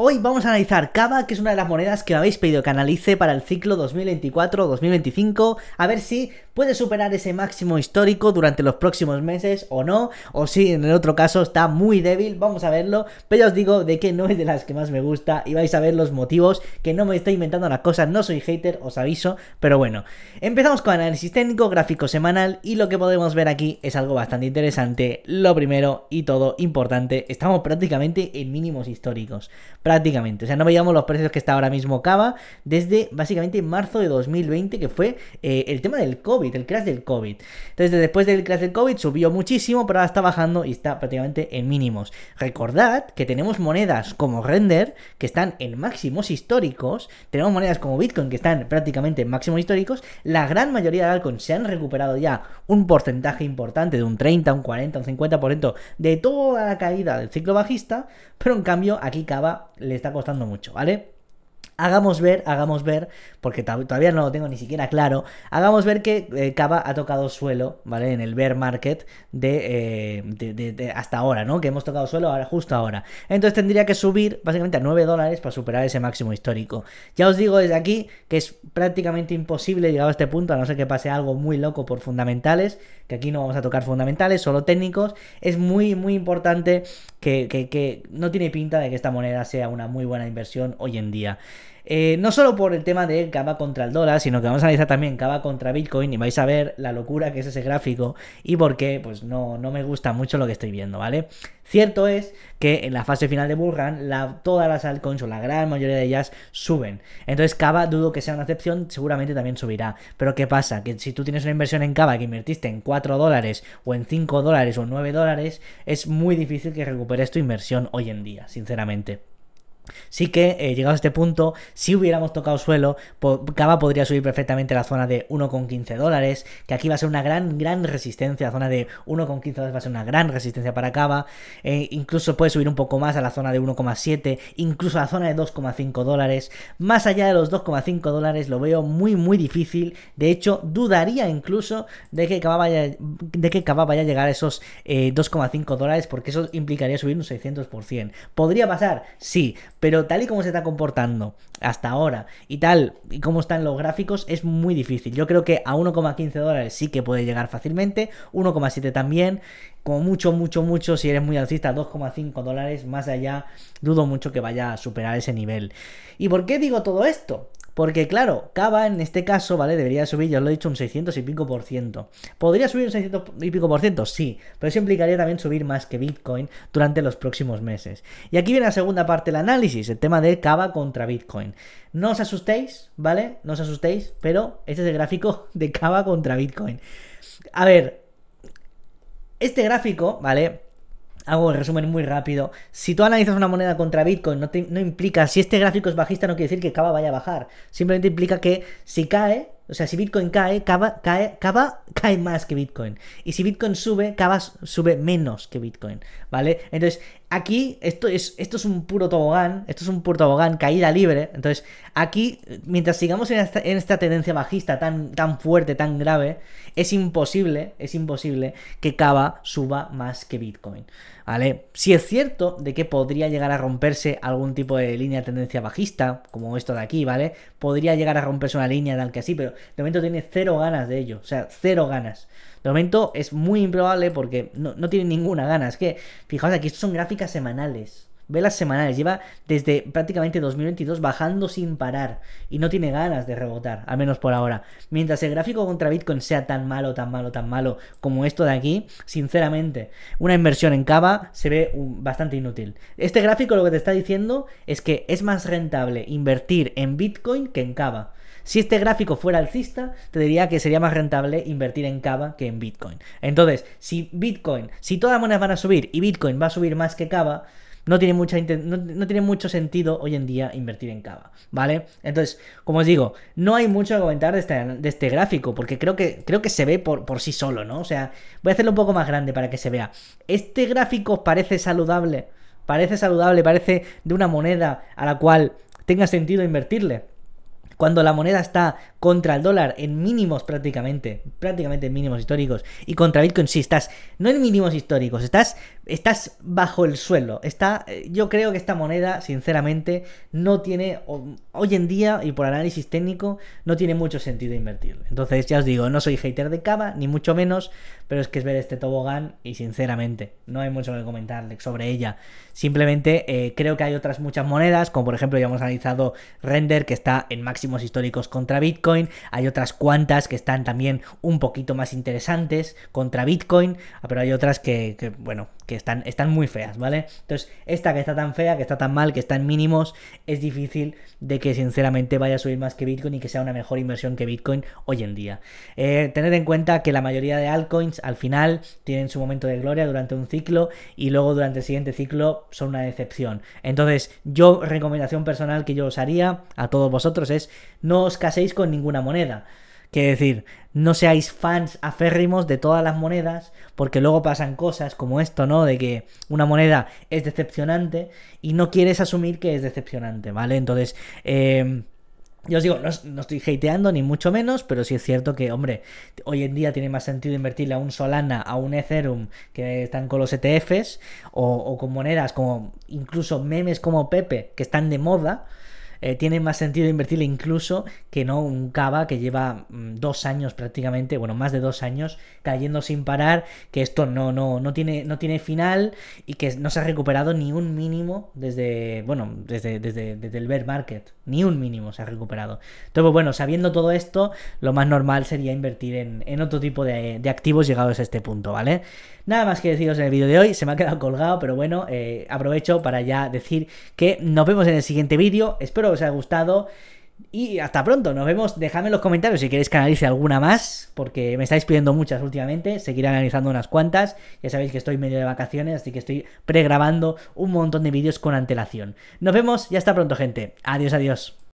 Hoy vamos a analizar Cava, que es una de las monedas que me habéis pedido que analice para el ciclo 2024-2025, a ver si puede superar ese máximo histórico durante los próximos meses o no, o si en el otro caso está muy débil, vamos a verlo, pero ya os digo de que no es de las que más me gusta y vais a ver los motivos, que no me estoy inventando las cosas, no soy hater, os aviso, pero bueno. Empezamos con análisis técnico, gráfico semanal y lo que podemos ver aquí es algo bastante interesante, lo primero y todo importante, estamos prácticamente en mínimos históricos prácticamente. O sea, no veíamos los precios que está ahora mismo Cava desde básicamente marzo de 2020, que fue eh, el tema del COVID, el crash del COVID. Entonces, después del crash del COVID subió muchísimo, pero ahora está bajando y está prácticamente en mínimos. Recordad que tenemos monedas como Render, que están en máximos históricos, tenemos monedas como Bitcoin, que están prácticamente en máximos históricos, la gran mayoría de altcoins se han recuperado ya un porcentaje importante de un 30, un 40, un 50% de toda la caída del ciclo bajista, pero en cambio aquí Cava le está costando mucho, ¿vale? hagamos ver, hagamos ver, porque todavía no lo tengo ni siquiera claro, hagamos ver que eh, Cava ha tocado suelo, ¿vale? En el bear market eh, de, hasta ahora, ¿no? Que hemos tocado suelo ahora, justo ahora. Entonces tendría que subir básicamente a 9 dólares para superar ese máximo histórico. Ya os digo desde aquí que es prácticamente imposible llegar a este punto, a no ser que pase algo muy loco por fundamentales, que aquí no vamos a tocar fundamentales, solo técnicos. Es muy, muy importante que, que no tiene pinta de que esta moneda sea una muy buena inversión hoy en día. Eh, no solo por el tema de Cava contra el dólar, sino que vamos a analizar también Cava contra Bitcoin y vais a ver la locura que es ese gráfico y por qué pues no, no me gusta mucho lo que estoy viendo, ¿vale? Cierto es que en la fase final de Bullrun, la, todas las altcoins o la gran mayoría de ellas suben. Entonces Cava dudo que sea una excepción, seguramente también subirá. Pero ¿qué pasa? Que si tú tienes una inversión en Cava que invertiste en 4 dólares o en 5 dólares o en 9 dólares, es muy difícil que recuperes tu inversión hoy en día, sinceramente. Sí que, eh, llegado a este punto, si hubiéramos tocado suelo, Cava podría subir perfectamente a la zona de 1,15 dólares, que aquí va a ser una gran, gran resistencia, la zona de 1,15 dólares va a ser una gran resistencia para Cava, eh, incluso puede subir un poco más a la zona de 1,7, incluso a la zona de 2,5 dólares, más allá de los 2,5 dólares lo veo muy, muy difícil, de hecho, dudaría incluso de que Cava vaya, vaya a llegar a esos 2,5 eh, dólares, porque eso implicaría subir un 600%. ¿Podría pasar? Sí. Pero tal y como se está comportando hasta ahora y tal y como están los gráficos, es muy difícil. Yo creo que a 1,15 dólares sí que puede llegar fácilmente, 1,7 también, como mucho, mucho, mucho, si eres muy alcista, 2,5 dólares más allá, dudo mucho que vaya a superar ese nivel. ¿Y por qué digo todo esto? Porque claro, Cava en este caso, ¿vale? Debería subir, ya os lo he dicho, un 600 y pico por ciento. ¿Podría subir un 600 y pico por ciento? Sí, pero eso implicaría también subir más que Bitcoin durante los próximos meses. Y aquí viene la segunda parte del análisis, el tema de Cava contra Bitcoin. No os asustéis, ¿vale? No os asustéis, pero este es el gráfico de Cava contra Bitcoin. A ver, este gráfico, ¿vale? hago el resumen muy rápido. Si tú analizas una moneda contra Bitcoin, no, implica, si este gráfico es bajista, no quiere decir que Cava vaya a bajar. Simplemente implica que si cae, o sea, si Bitcoin cae, Cava cae, Cava cae más que Bitcoin. Y si Bitcoin sube, Cava sube menos que Bitcoin. ¿Vale? Entonces, Aquí, esto es, esto es un puro tobogán, esto es un puro tobogán, caída libre. Entonces, aquí, mientras sigamos en esta, tendencia bajista tan, tan fuerte, tan grave, es imposible, es imposible que Cava suba más que Bitcoin. ¿Vale? Si es cierto de que podría llegar a romperse algún tipo de línea de tendencia bajista, como esto de aquí, ¿vale? Podría llegar a romperse una línea tal que así, pero de momento tiene cero ganas de ello, o sea, cero ganas. De momento es muy improbable porque no, tiene ninguna gana. Es que, fijaos, aquí son gráficas semanales velas semanales. Lleva desde prácticamente 2022 bajando sin parar y no tiene ganas de rebotar, al menos por ahora. Mientras el gráfico contra Bitcoin sea tan malo, tan malo, tan malo como esto de aquí, sinceramente, una inversión en Cava se ve bastante inútil. Este gráfico lo que te está diciendo es que es más rentable invertir en Bitcoin que en Cava. Si este gráfico fuera alcista, te diría que sería más rentable invertir en Cava que en Bitcoin. Entonces, si Bitcoin, si todas las monedas van a subir y Bitcoin va a subir más que Cava, no tiene, tiene, mucho sentido hoy en día invertir en Cava, ¿vale? Entonces, como os digo, no hay mucho que comentar este, de este, gráfico, porque creo que, creo que se ve por, por, sí solo, ¿no? O sea, voy a hacerlo un poco más grande para que se vea. Este gráfico parece saludable, parece saludable, parece de una moneda a la cual tenga sentido invertirle cuando la moneda está contra el dólar en mínimos prácticamente, prácticamente en mínimos históricos, y contra Bitcoin sí estás, no en mínimos históricos, estás, estás bajo el suelo. Está, eh, yo creo que esta moneda, sinceramente, no tiene, hoy en día, y por análisis técnico, no tiene mucho sentido invertir. Entonces, ya os digo, no soy hater de Cava, ni mucho menos, pero es que es ver este tobogán y sinceramente, no hay mucho que comentarle sobre ella. Simplemente eh, creo que hay otras muchas monedas, como por ejemplo ya hemos analizado Render, que está en máximo históricos contra Bitcoin, hay otras cuantas que están también un poquito más interesantes contra Bitcoin, ah, pero hay otras que, que bueno, que están, están muy feas, ¿vale? Entonces, esta que está tan fea, que está tan mal, que está en mínimos, es difícil de que sinceramente vaya a subir más que Bitcoin y que sea una mejor inversión que Bitcoin hoy en día. Eh, tened en cuenta que la mayoría de altcoins al final tienen su momento de gloria durante un ciclo y luego durante el siguiente ciclo son una decepción. Entonces, yo recomendación personal que yo os haría a todos vosotros es no os caséis con ninguna moneda. Quiero decir, no seáis fans aférrimos de todas las monedas, porque luego pasan cosas como esto, ¿no? De que una moneda es decepcionante y no quieres asumir que es decepcionante, ¿vale? Entonces, eh, yo os digo, no, estoy hateando ni mucho menos, pero sí es cierto que, hombre, hoy en día tiene más sentido invertirle a un Solana, a un Ethereum, que están con los ETFs, o, o con monedas como incluso memes como Pepe, que están de moda. Eh, tiene más sentido invertirle incluso que no un Cava que lleva mm, dos años prácticamente, bueno, más de dos años cayendo sin parar, que esto no, no, no, tiene, no tiene final y que no se ha recuperado ni un mínimo desde, bueno, desde, desde, el bear market, ni un mínimo se ha recuperado. Entonces, bueno, sabiendo todo esto, lo más normal sería invertir en, otro tipo de, activos llegados a este punto, ¿vale? Nada más que deciros en el vídeo de hoy, se me ha quedado colgado, pero bueno, eh, aprovecho para ya decir que nos vemos en el siguiente vídeo, espero os haya gustado. Y hasta pronto, nos vemos. Dejadme en los comentarios si queréis que analice alguna más, porque me estáis pidiendo muchas últimamente. Seguiré analizando unas cuantas. Ya sabéis que estoy medio de vacaciones, así que estoy pregrabando un montón de vídeos con antelación. Nos vemos y hasta pronto, gente. Adiós, adiós.